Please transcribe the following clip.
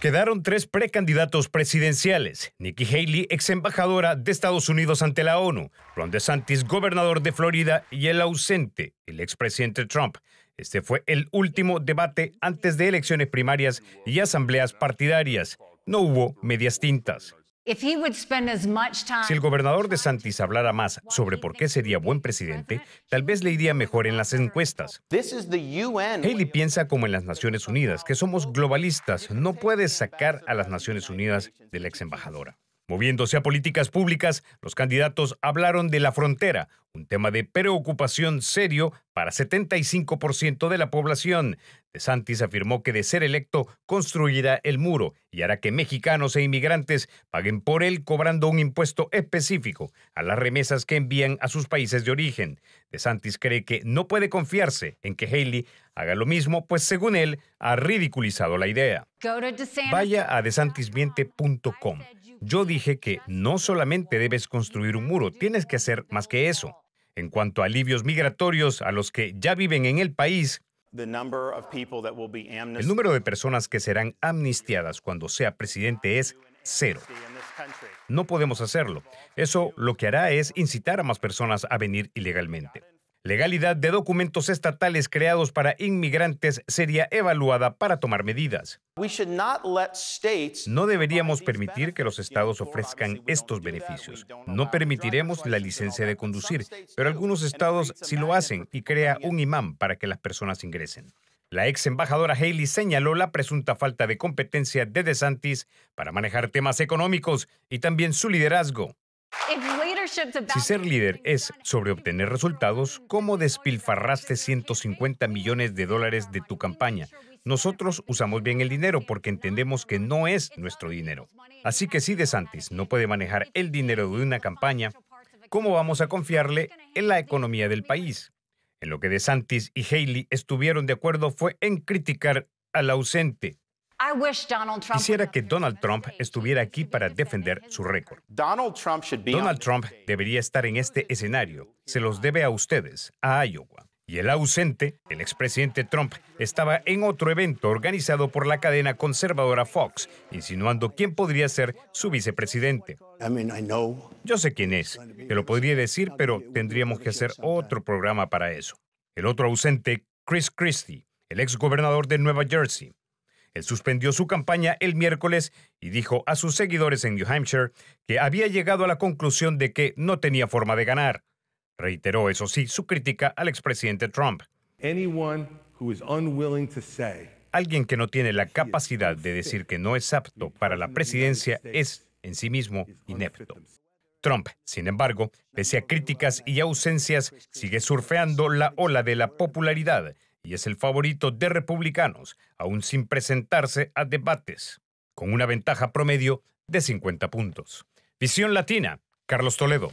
Quedaron tres precandidatos presidenciales, Nikki Haley, ex embajadora de Estados Unidos ante la ONU, Ron DeSantis, gobernador de Florida, y el ausente, el expresidente Trump. Este fue el último debate antes de elecciones primarias y asambleas partidarias. No hubo medias tintas. Si el gobernador de Santis hablara más sobre por qué sería buen presidente, tal vez le iría mejor en las encuestas. Haley piensa como en las Naciones Unidas, que somos globalistas. No puedes sacar a las Naciones Unidas de la ex embajadora. Moviéndose a políticas públicas, los candidatos hablaron de la frontera, un tema de preocupación serio para 75% de la población. de santis afirmó que de ser electo construirá el muro y hará que mexicanos e inmigrantes paguen por él cobrando un impuesto específico a las remesas que envían a sus países de origen. de santis cree que no puede confiarse en que Haley haga lo mismo, pues según él ha ridiculizado la idea. Vaya a desantismiente.com. Yo dije que no solamente debes construir un muro, tienes que hacer más que eso en cuanto a alivios migratorios a los que ya viven en el país, el número de personas que serán amnistiadas cuando sea presidente es cero. No podemos hacerlo. Eso lo que hará es incitar a más personas a venir ilegalmente legalidad de documentos estatales creados para inmigrantes sería evaluada para tomar medidas. No deberíamos permitir que los estados ofrezcan estos beneficios. No permitiremos la licencia de conducir, pero algunos estados sí lo hacen y crea un imán para que las personas ingresen. La ex embajadora Haley señaló la presunta falta de competencia de DeSantis para manejar temas económicos y también su liderazgo. Si ser líder es sobre obtener resultados, ¿cómo despilfarraste 150 millones de dólares de tu campaña? Nosotros usamos bien el dinero porque entendemos que no es nuestro dinero. Así que si DeSantis no puede manejar el dinero de una campaña, ¿cómo vamos a confiarle en la economía del país? En lo que DeSantis y Haley estuvieron de acuerdo fue en criticar al ausente, Quisiera que Donald Trump estuviera aquí para defender su récord. Donald Trump debería estar en este escenario. Se los debe a ustedes, a Iowa. Y el ausente, el expresidente Trump, estaba en otro evento organizado por la cadena conservadora Fox, insinuando quién podría ser su vicepresidente. Yo sé quién es, te lo podría decir, pero tendríamos que hacer otro programa para eso. El otro ausente, Chris Christie, el exgobernador de Nueva Jersey, él suspendió su campaña el miércoles y dijo a sus seguidores en New Hampshire que había llegado a la conclusión de que no tenía forma de ganar. Reiteró, eso sí, su crítica al expresidente Trump. Alguien que no tiene la capacidad de decir que no es apto para la presidencia es en sí mismo inepto. Trump, sin embargo, pese a críticas y ausencias, sigue surfeando la ola de la popularidad y es el favorito de republicanos, aún sin presentarse a debates, con una ventaja promedio de 50 puntos. Visión Latina, Carlos Toledo.